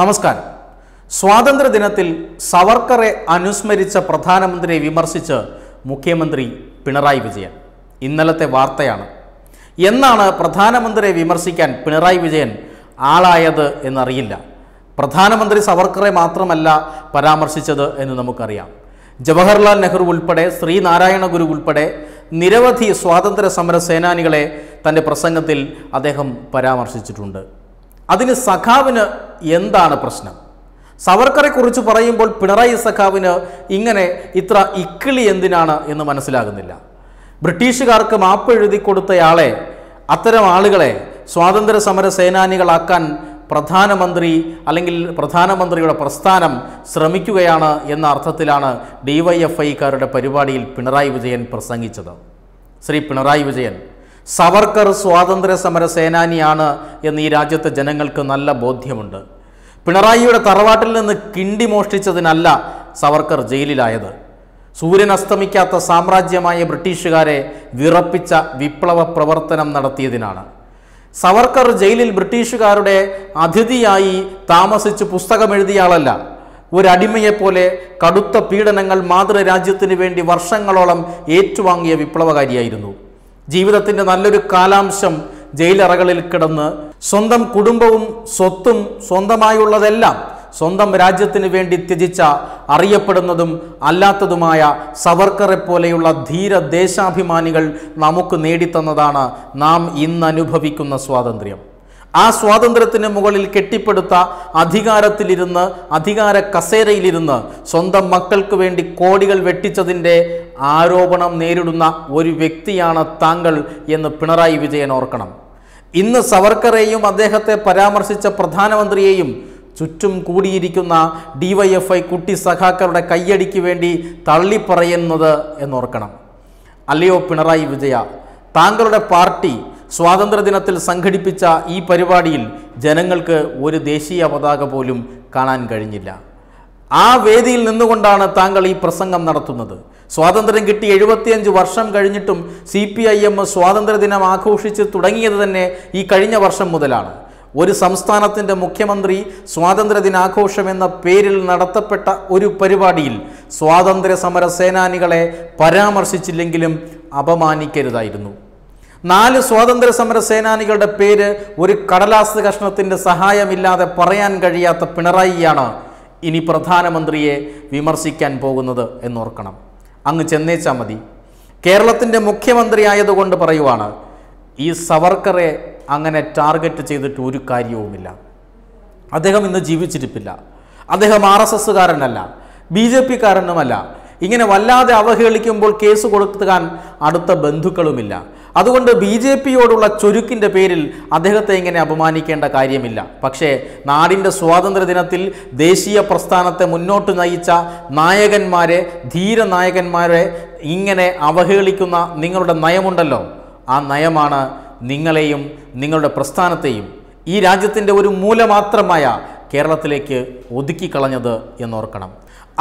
നമസ്കാരം സ്വാതന്ത്ര്യ ദിനത്തിൽ സവർക്കറെ അനുസ്മരിച്ച പ്രധാനമന്ത്രിയെ വിമർശിച്ച് മുഖ്യമന്ത്രി പിണറായി വിജയൻ ഇന്നലത്തെ വാർത്തയാണ് എന്നാണ് പ്രധാനമന്ത്രിയെ വിമർശിക്കാൻ പിണറായി വിജയൻ ആളായത് എന്നറിയില്ല പ്രധാനമന്ത്രി സവർക്കറെ മാത്രമല്ല പരാമർശിച്ചത് എന്ന് നമുക്കറിയാം ജവഹർലാൽ നെഹ്റു ഉൾപ്പെടെ ശ്രീനാരായണ ഗുരു ഉൾപ്പെടെ നിരവധി സ്വാതന്ത്ര്യ സമര സേനാനികളെ തൻ്റെ പ്രസംഗത്തിൽ അദ്ദേഹം പരാമർശിച്ചിട്ടുണ്ട് അതിന് സഖാവിന് എന്താണ് പ്രശ്നം സവർക്കറെ കുറിച്ച് പറയുമ്പോൾ പിണറായി സഖാവിന് ഇങ്ങനെ ഇത്ര ഇക്കിളി എന്തിനാണ് എന്ന് മനസ്സിലാകുന്നില്ല ബ്രിട്ടീഷുകാർക്ക് മാപ്പ് എഴുതി കൊടുത്തയാളെ അത്തരം ആളുകളെ സ്വാതന്ത്ര്യ സമര സേനാനികളാക്കാൻ പ്രധാനമന്ത്രി അല്ലെങ്കിൽ പ്രധാനമന്ത്രിയുടെ പ്രസ്ഥാനം ശ്രമിക്കുകയാണ് എന്ന അർത്ഥത്തിലാണ് ഡി വൈ എഫ് ഐക്കാരുടെ പരിപാടിയിൽ പിണറായി വിജയൻ പ്രസംഗിച്ചത് ശ്രീ പിണറായി വിജയൻ സവർക്കർ സ്വാതന്ത്ര്യ സമര സേനാനിയാണ് എന്ന് ഈ രാജ്യത്തെ ജനങ്ങൾക്ക് നല്ല ബോധ്യമുണ്ട് പിണറായിയുടെ തറവാട്ടിൽ നിന്ന് കിണ്ടി മോഷ്ടിച്ചതിനല്ല സവർക്കർ ജയിലിലായത് സൂര്യൻ അസ്തമിക്കാത്ത സാമ്രാജ്യമായ ബ്രിട്ടീഷുകാരെ വിറപ്പിച്ച വിപ്ലവ പ്രവർത്തനം നടത്തിയതിനാണ് സവർക്കർ ജയിലിൽ ബ്രിട്ടീഷുകാരുടെ അതിഥിയായി താമസിച്ച് പുസ്തകം എഴുതിയ ആളല്ല ഒരടിമയെപ്പോലെ കടുത്ത പീഡനങ്ങൾ മാതൃരാജ്യത്തിന് വേണ്ടി വർഷങ്ങളോളം ഏറ്റുവാങ്ങിയ വിപ്ലവകാരിയായിരുന്നു ജീവിതത്തിൻ്റെ നല്ലൊരു കാലാംശം ജയിലറകളിൽ കിടന്ന് സ്വന്തം കുടുംബവും സ്വത്തും സ്വന്തമായുള്ളതെല്ലാം സ്വന്തം രാജ്യത്തിന് വേണ്ടി ത്യജിച്ച അറിയപ്പെടുന്നതും അല്ലാത്തതുമായ സവർക്കറെ പോലെയുള്ള ധീര ദേശാഭിമാനികൾ നമുക്ക് നേടിത്തന്നതാണ് നാം ഇന്ന് അനുഭവിക്കുന്ന സ്വാതന്ത്ര്യം ആ സ്വാതന്ത്ര്യത്തിന് മുകളിൽ കെട്ടിപ്പടുത്ത അധികാരത്തിലിരുന്ന് അധികാര കസേരയിലിരുന്ന് സ്വന്തം മക്കൾക്ക് വേണ്ടി കോടികൾ വെട്ടിച്ചതിൻ്റെ ആരോപണം നേരിടുന്ന ഒരു വ്യക്തിയാണ് താങ്കൾ എന്ന് പിണറായി വിജയൻ ഓർക്കണം ഇന്ന് സവർക്കറേയും അദ്ദേഹത്തെ പരാമർശിച്ച പ്രധാനമന്ത്രിയെയും ചുറ്റും കൂടിയിരിക്കുന്ന ഐ കുട്ടി സഖാക്കളുടെ കയ്യടിക്ക് വേണ്ടി തള്ളിപ്പറയുന്നത് എന്നോർക്കണം അല്ലയോ പിണറായി വിജയ താങ്കളുടെ പാർട്ടി സ്വാതന്ത്ര്യദിനത്തിൽ സംഘടിപ്പിച്ച ഈ പരിപാടിയിൽ ജനങ്ങൾക്ക് ഒരു ദേശീയ പതാക പോലും കാണാൻ കഴിഞ്ഞില്ല ആ വേദിയിൽ നിന്നുകൊണ്ടാണ് താങ്കൾ ഈ പ്രസംഗം നടത്തുന്നത് സ്വാതന്ത്ര്യം കിട്ടി എഴുപത്തിയഞ്ച് വർഷം കഴിഞ്ഞിട്ടും സി പി ഐ എം സ്വാതന്ത്ര്യദിനം ആഘോഷിച്ച് തുടങ്ങിയത് തന്നെ ഈ കഴിഞ്ഞ വർഷം മുതലാണ് ഒരു സംസ്ഥാനത്തിൻ്റെ മുഖ്യമന്ത്രി സ്വാതന്ത്ര്യദിനാഘോഷം എന്ന പേരിൽ നടത്തപ്പെട്ട ഒരു പരിപാടിയിൽ സ്വാതന്ത്ര്യ സമര സേനാനികളെ പരാമർശിച്ചില്ലെങ്കിലും അപമാനിക്കരുതായിരുന്നു നാല് സ്വാതന്ത്ര്യ സമര സേനാനികളുടെ പേര് ഒരു കടലാസ് കഷ്ണത്തിൻ്റെ സഹായമില്ലാതെ പറയാൻ കഴിയാത്ത പിണറായിയാണ് ഇനി പ്രധാനമന്ത്രിയെ വിമർശിക്കാൻ പോകുന്നത് എന്നോർക്കണം അങ്ങ് ചെന്നേച്ചാൽ മതി കേരളത്തിൻ്റെ മുഖ്യമന്ത്രി ആയതുകൊണ്ട് പറയുവാണ് ഈ സവർക്കറെ അങ്ങനെ ടാർഗറ്റ് ചെയ്തിട്ട് ഒരു കാര്യവുമില്ല അദ്ദേഹം ഇന്ന് ജീവിച്ചിരിപ്പില്ല അദ്ദേഹം ആർ എസ് എസ്സുകാരനല്ല ബി ജെ പിക്കാരനുമല്ല ഇങ്ങനെ വല്ലാതെ അവഹേളിക്കുമ്പോൾ കേസ് കൊടുക്കാൻ അടുത്ത ബന്ധുക്കളുമില്ല അതുകൊണ്ട് ബി ജെ പിയോടുള്ള ചുരുക്കിൻ്റെ പേരിൽ അദ്ദേഹത്തെ ഇങ്ങനെ അപമാനിക്കേണ്ട കാര്യമില്ല പക്ഷേ നാടിൻ്റെ സ്വാതന്ത്ര്യദിനത്തിൽ ദേശീയ പ്രസ്ഥാനത്തെ മുന്നോട്ട് നയിച്ച നായകന്മാരെ ധീരനായകന്മാരെ ഇങ്ങനെ അവഹേളിക്കുന്ന നിങ്ങളുടെ നയമുണ്ടല്ലോ ആ നയമാണ് നിങ്ങളെയും നിങ്ങളുടെ പ്രസ്ഥാനത്തെയും ഈ രാജ്യത്തിൻ്റെ ഒരു മൂല മാത്രമായ കേരളത്തിലേക്ക് ഒതുക്കിക്കളഞ്ഞത് എന്നോർക്കണം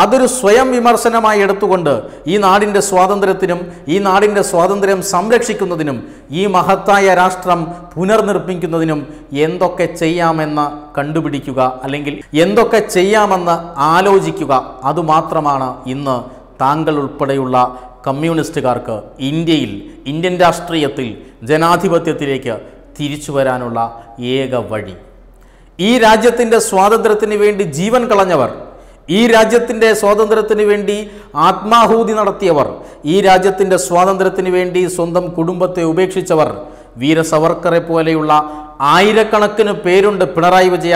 അതൊരു സ്വയം വിമർശനമായി എടുത്തുകൊണ്ട് ഈ നാടിൻ്റെ സ്വാതന്ത്ര്യത്തിനും ഈ നാടിൻ്റെ സ്വാതന്ത്ര്യം സംരക്ഷിക്കുന്നതിനും ഈ മഹത്തായ രാഷ്ട്രം പുനർനിർമ്മിക്കുന്നതിനും എന്തൊക്കെ ചെയ്യാമെന്ന് കണ്ടുപിടിക്കുക അല്ലെങ്കിൽ എന്തൊക്കെ ചെയ്യാമെന്ന് ആലോചിക്കുക അതുമാത്രമാണ് ഇന്ന് താങ്കൾ ഉൾപ്പെടെയുള്ള കമ്മ്യൂണിസ്റ്റുകാർക്ക് ഇന്ത്യയിൽ ഇന്ത്യൻ രാഷ്ട്രീയത്തിൽ ജനാധിപത്യത്തിലേക്ക് തിരിച്ചു വരാനുള്ള ഏക വഴി ഈ രാജ്യത്തിൻ്റെ സ്വാതന്ത്ര്യത്തിന് വേണ്ടി ജീവൻ കളഞ്ഞവർ ഈ രാജ്യത്തിൻ്റെ സ്വാതന്ത്ര്യത്തിന് വേണ്ടി ആത്മാഹൂതി നടത്തിയവർ ഈ രാജ്യത്തിൻ്റെ സ്വാതന്ത്ര്യത്തിന് വേണ്ടി സ്വന്തം കുടുംബത്തെ ഉപേക്ഷിച്ചവർ വീര സവർക്കറെ പോലെയുള്ള ആയിരക്കണക്കിന് പേരുണ്ട് പിണറായി വിജയ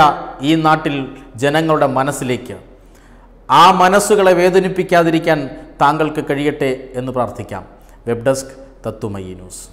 ഈ നാട്ടിൽ ജനങ്ങളുടെ മനസ്സിലേക്ക് ആ മനസ്സുകളെ വേദനിപ്പിക്കാതിരിക്കാൻ താങ്കൾക്ക് കഴിയട്ടെ എന്ന് പ്രാർത്ഥിക്കാം വെബ് ഡെസ്ക് തത്തുമയി ന്യൂസ്